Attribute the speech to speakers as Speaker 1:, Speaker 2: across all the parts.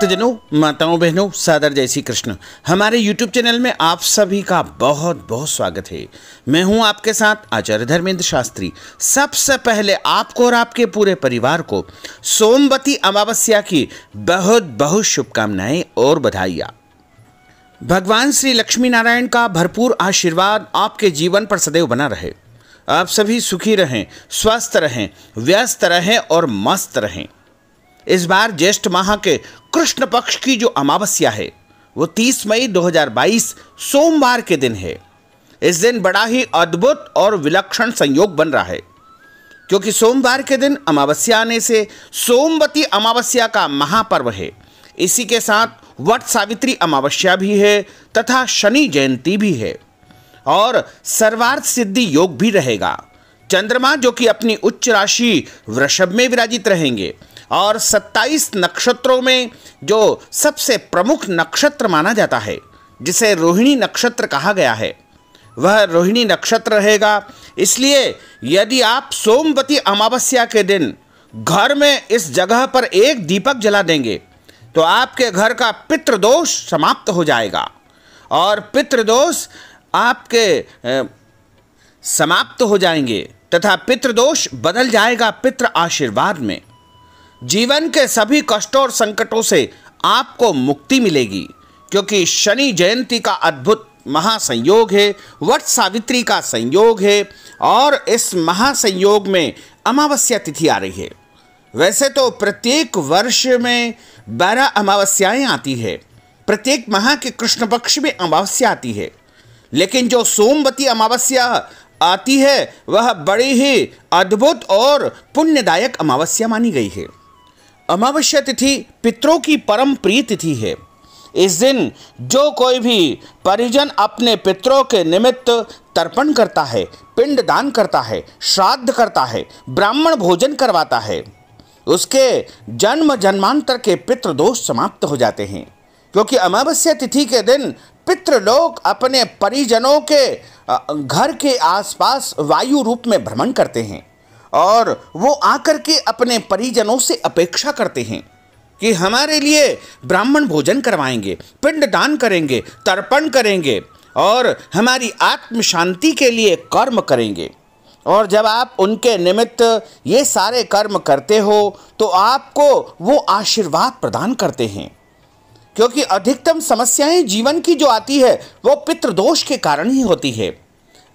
Speaker 1: भक्तजनों माताओं बहनों सादर जय श्री कृष्ण हमारे YouTube चैनल में आप सभी का बहुत बहुत स्वागत है मैं हूं आपके साथ आचार्य धर्मेंद्र शास्त्री सबसे पहले आपको और आपके पूरे परिवार को सोमवती अमावस्या की बहुत बहुत शुभकामनाएं और बधाइया भगवान श्री लक्ष्मी नारायण का भरपूर आशीर्वाद आपके जीवन पर सदैव बना रहे आप सभी सुखी रहें स्वस्थ रहें व्यस्त रहें और मस्त रहें इस बार ज्येष्ठ माह के कृष्ण पक्ष की जो अमावस्या है वो 30 मई 2022 सोमवार के दिन है इस दिन बड़ा ही अद्भुत और विलक्षण संयोग बन रहा है क्योंकि सोमवार के दिन अमावस्या आने से सोमवती अमावस्या का महापर्व है इसी के साथ वट सावित्री अमावस्या भी है तथा शनि जयंती भी है और सर्वार्थ सिद्धि योग भी रहेगा चंद्रमा जो कि अपनी उच्च राशि वृषभ में विराजित रहेंगे और 27 नक्षत्रों में जो सबसे प्रमुख नक्षत्र माना जाता है जिसे रोहिणी नक्षत्र कहा गया है वह रोहिणी नक्षत्र रहेगा इसलिए यदि आप सोमवती अमावस्या के दिन घर में इस जगह पर एक दीपक जला देंगे तो आपके घर का पितृदोष समाप्त हो जाएगा और पितृदोष आपके समाप्त हो जाएंगे तथा पितृदोष बदल जाएगा पितृ आशीर्वाद में जीवन के सभी कष्टों और संकटों से आपको मुक्ति मिलेगी क्योंकि शनि जयंती का अद्भुत महासंयोग है वट सावित्री का संयोग है और इस महासंयोग में अमावस्या तिथि आ रही है वैसे तो प्रत्येक वर्ष में बारह अमावस्याएं आती है प्रत्येक माह के कृष्ण पक्ष में अमावस्या आती है लेकिन जो सोमवती अमावस्या आती है वह बड़ी ही अद्भुत और पुण्यदायक अमावस्या मानी गई है अमावस्या तिथि पितरों की परम प्रिय तिथि है इस दिन जो कोई भी परिजन अपने पितरों के निमित्त तर्पण करता है पिंड दान करता है श्राद्ध करता है ब्राह्मण भोजन करवाता है उसके जन्म जन्मांतर के पितृदोष समाप्त हो जाते हैं क्योंकि अमावस्या तिथि के दिन पितृलोक अपने परिजनों के घर के आसपास वायु रूप में भ्रमण करते हैं और वो आकर के अपने परिजनों से अपेक्षा करते हैं कि हमारे लिए ब्राह्मण भोजन करवाएंगे पिंड दान करेंगे तर्पण करेंगे और हमारी आत्म शांति के लिए कर्म करेंगे और जब आप उनके निमित्त ये सारे कर्म करते हो तो आपको वो आशीर्वाद प्रदान करते हैं क्योंकि अधिकतम समस्याएं जीवन की जो आती है वो पितृदोष के कारण ही होती है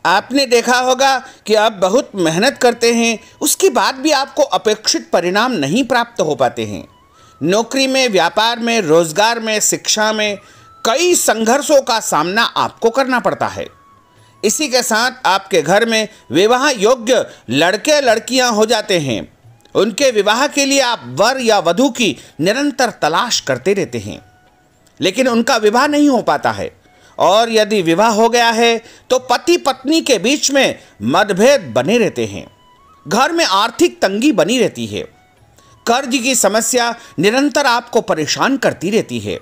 Speaker 1: आपने देखा होगा कि आप बहुत मेहनत करते हैं उसके बाद भी आपको अपेक्षित परिणाम नहीं प्राप्त हो पाते हैं नौकरी में व्यापार में रोजगार में शिक्षा में कई संघर्षों का सामना आपको करना पड़ता है इसी के साथ आपके घर में विवाह योग्य लड़के लड़कियां हो जाते हैं उनके विवाह के लिए आप वर या वधु की निरंतर तलाश करते रहते हैं लेकिन उनका विवाह नहीं हो पाता है और यदि विवाह हो गया है तो पति पत्नी के बीच में मतभेद बने रहते हैं घर में आर्थिक तंगी बनी रहती है कर्ज की समस्या निरंतर आपको परेशान करती रहती है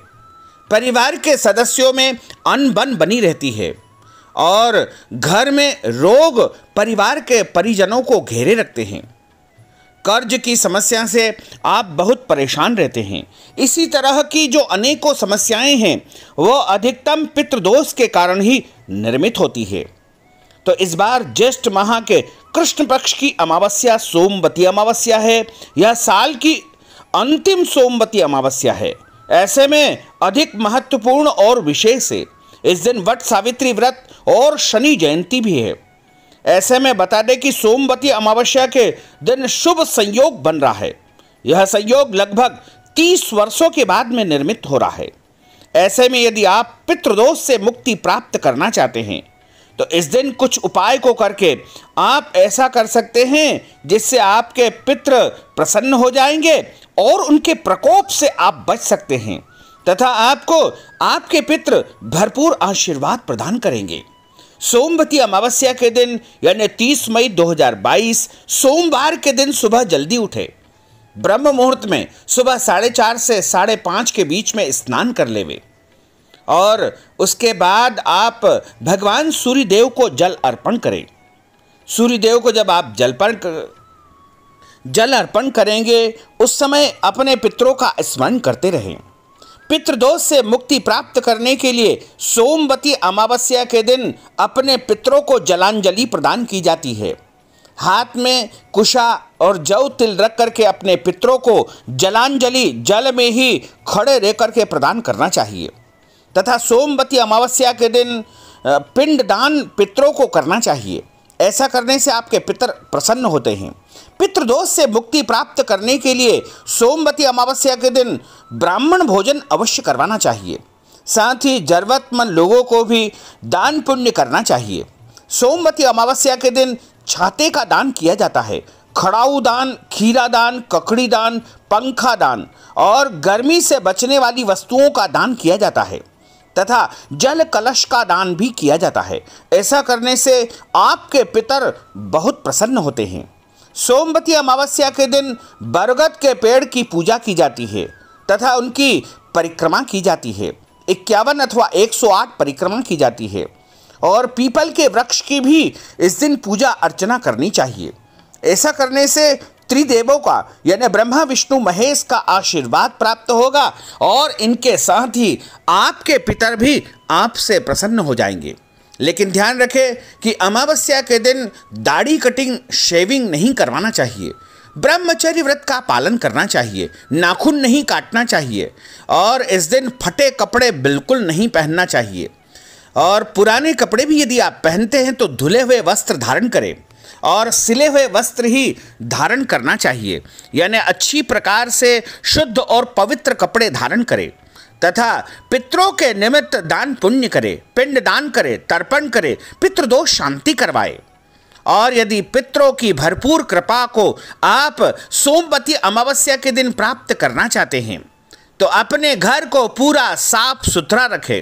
Speaker 1: परिवार के सदस्यों में अनबन बनी रहती है और घर में रोग परिवार के परिजनों को घेरे रखते हैं कर्ज की समस्या से आप बहुत परेशान रहते हैं इसी तरह की जो अनेकों समस्याएं हैं वो अधिकतम पितृदोष के कारण ही निर्मित होती है तो इस बार ज्येष्ठ माह के कृष्ण पक्ष की अमावस्या सोमवती अमावस्या है यह साल की अंतिम सोमवती अमावस्या है ऐसे में अधिक महत्वपूर्ण और विशेष है इस दिन वट सावित्री व्रत और शनि जयंती भी है ऐसे में बता दें कि सोमवती अमावस्या के दिन शुभ संयोग बन रहा है यह संयोग लगभग तीस वर्षों के बाद में निर्मित हो रहा है ऐसे में यदि आप पितृदोष से मुक्ति प्राप्त करना चाहते हैं तो इस दिन कुछ उपाय को करके आप ऐसा कर सकते हैं जिससे आपके पितृ प्रसन्न हो जाएंगे और उनके प्रकोप से आप बच सकते हैं तथा आपको आपके पितृ भरपूर आशीर्वाद प्रदान करेंगे सोमवती अमावस्या के दिन यानी 30 मई 2022 सोमवार के दिन सुबह जल्दी उठे ब्रह्म मुहूर्त में सुबह साढ़े चार से साढ़े पाँच के बीच में स्नान कर लेवे और उसके बाद आप भगवान सूर्यदेव को जल अर्पण करें सूर्यदेव को जब आप जलपण कर जल अर्पण करेंगे उस समय अपने पितरों का स्मरण करते रहें पितृदोष से मुक्ति प्राप्त करने के लिए सोमवती अमावस्या के दिन अपने पितरों को जलांजलि प्रदान की जाती है हाथ में कुशा और जव तिल रख करके अपने पितरों को जलांजलि जल में ही खड़े रह करके प्रदान करना चाहिए तथा सोमवती अमावस्या के दिन पिंडदान पितरों को करना चाहिए ऐसा करने से आपके पितर प्रसन्न होते हैं पितृदोष से मुक्ति प्राप्त करने के लिए सोमवती अमावस्या के दिन ब्राह्मण भोजन अवश्य करवाना चाहिए साथ ही जरूरतमंद लोगों को भी दान पुण्य करना चाहिए सोमवती अमावस्या के दिन छाते का दान किया जाता है खड़ाऊ दान खीरा दान ककड़ी दान पंखा दान और गर्मी से बचने वाली वस्तुओं का दान किया जाता है तथा जल कलश का दान भी किया जाता है ऐसा करने से आपके पितर बहुत प्रसन्न होते हैं सोमवती अमावस्या के दिन बरगद के पेड़ की पूजा की जाती है तथा उनकी परिक्रमा की जाती है इक्यावन अथवा 108 परिक्रमा की जाती है और पीपल के वृक्ष की भी इस दिन पूजा अर्चना करनी चाहिए ऐसा करने से त्रिदेवों का यानी ब्रह्मा विष्णु महेश का आशीर्वाद प्राप्त होगा और इनके साथ ही आपके पितर भी आपसे प्रसन्न हो जाएंगे लेकिन ध्यान रखें कि अमावस्या के दिन दाढ़ी कटिंग शेविंग नहीं करवाना चाहिए ब्रह्मचर्य व्रत का पालन करना चाहिए नाखून नहीं काटना चाहिए और इस दिन फटे कपड़े बिल्कुल नहीं पहनना चाहिए और पुराने कपड़े भी यदि आप पहनते हैं तो धुले हुए वस्त्र धारण करें और सिले हुए वस्त्र ही धारण करना चाहिए यानी अच्छी प्रकार से शुद्ध और पवित्र कपड़े धारण करें तथा पितरों के निमित्त दान पुण्य करे पिंड दान करे तर्पण करे पितृदोष शांति करवाए और यदि पितरों की भरपूर कृपा को आप सोमवती अमावस्या के दिन प्राप्त करना चाहते हैं तो अपने घर को पूरा साफ सुथरा रखें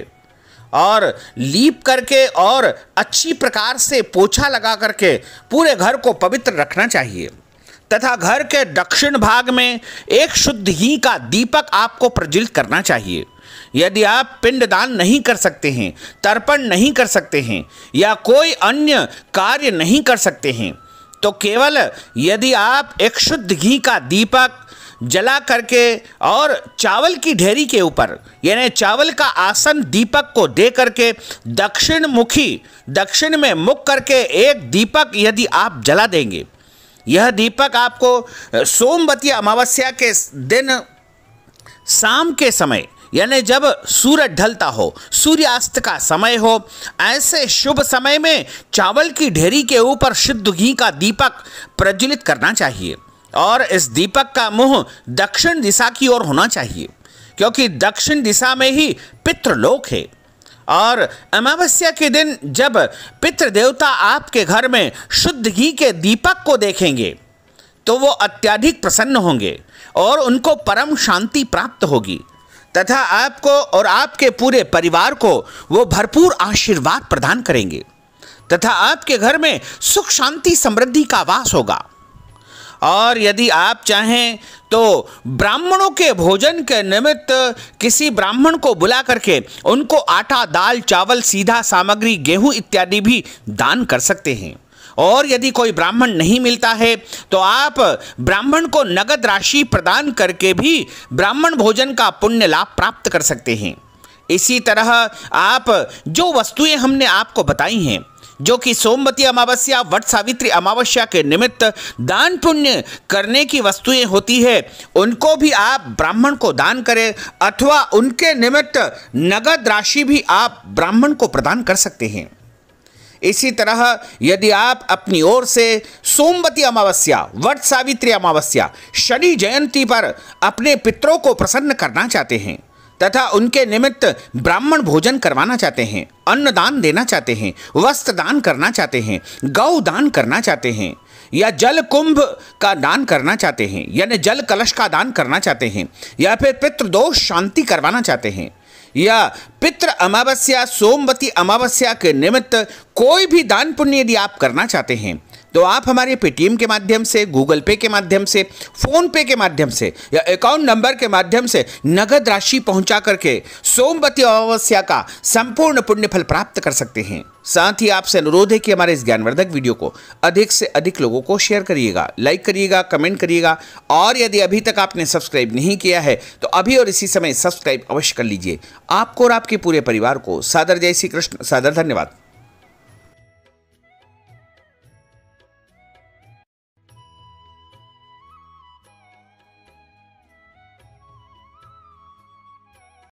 Speaker 1: और लीप करके और अच्छी प्रकार से पोछा लगा करके पूरे घर को पवित्र रखना चाहिए तथा घर के दक्षिण भाग में एक शुद्ध ही का दीपक आपको प्रज्वलित करना चाहिए यदि आप पिंडदान नहीं कर सकते हैं तर्पण नहीं कर सकते हैं या कोई अन्य कार्य नहीं कर सकते हैं तो केवल यदि आप एक शुद्ध घी का दीपक जला करके और चावल की ढेरी के ऊपर यानी चावल का आसन दीपक को दे करके दक्षिण मुखी दक्षिण में मुख करके एक दीपक यदि आप जला देंगे यह दीपक आपको सोमवती अमावस्या के दिन शाम के समय यानी जब सूरज ढलता हो सूर्यास्त का समय हो ऐसे शुभ समय में चावल की ढेरी के ऊपर शुद्ध घी का दीपक प्रज्वलित करना चाहिए और इस दीपक का मुंह दक्षिण दिशा की ओर होना चाहिए क्योंकि दक्षिण दिशा में ही पितृलोक है और अमावस्या के दिन जब पितृदेवता आपके घर में शुद्ध घी के दीपक को देखेंगे तो वो अत्याधिक प्रसन्न होंगे और उनको परम शांति प्राप्त होगी तथा आपको और आपके पूरे परिवार को वो भरपूर आशीर्वाद प्रदान करेंगे तथा आपके घर में सुख शांति समृद्धि का वास होगा और यदि आप चाहें तो ब्राह्मणों के भोजन के निमित्त किसी ब्राह्मण को बुला करके उनको आटा दाल चावल सीधा सामग्री गेहूं इत्यादि भी दान कर सकते हैं और यदि कोई ब्राह्मण नहीं मिलता है तो आप ब्राह्मण को नगद राशि प्रदान करके भी ब्राह्मण भोजन का पुण्य लाभ प्राप्त कर सकते हैं इसी तरह आप जो वस्तुएं हमने आपको बताई हैं जो कि सोमवती अमावस्या वट सावित्री अमावस्या के निमित्त दान पुण्य करने की वस्तुएं होती है उनको भी आप ब्राह्मण को दान करें अथवा उनके निमित्त नगद राशि भी आप ब्राह्मण को प्रदान कर सकते हैं इसी तरह यदि आप अपनी ओर से सोमवती अमावस्या वट सावित्री अमावस्या शनि जयंती पर अपने पितरों को प्रसन्न करना चाहते हैं तथा उनके निमित्त ब्राह्मण भोजन करवाना चाहते हैं अन्न दान देना चाहते हैं वस्त्र दान करना चाहते हैं गौ दान करना चाहते हैं या जल कुंभ का दान करना चाहते हैं यानी जल कलश का दान करना चाहते हैं या फिर पितृदोष शांति करवाना चाहते हैं या पित्र अमावस्या सोमवती अमावस्या के निमित्त कोई भी दान पुण्य यदि आप करना चाहते हैं तो आप हमारे पेटीएम के माध्यम से गूगल पे के माध्यम से फोन पे के माध्यम से या अकाउंट नंबर के माध्यम से नगद राशि पहुंचा करके सोमवती अमावस्या का संपूर्ण पुण्यफल प्राप्त कर सकते हैं साथ ही आपसे अनुरोध है कि हमारे इस ज्ञानवर्धक वीडियो को अधिक से अधिक लोगों को शेयर करिएगा लाइक करिएगा कमेंट करिएगा और यदि अभी तक आपने सब्सक्राइब नहीं किया है तो अभी और इसी समय सब्सक्राइब अवश्य कर लीजिए आपको और आपके पूरे परिवार को सादर जय श्री कृष्ण सादर धन्यवाद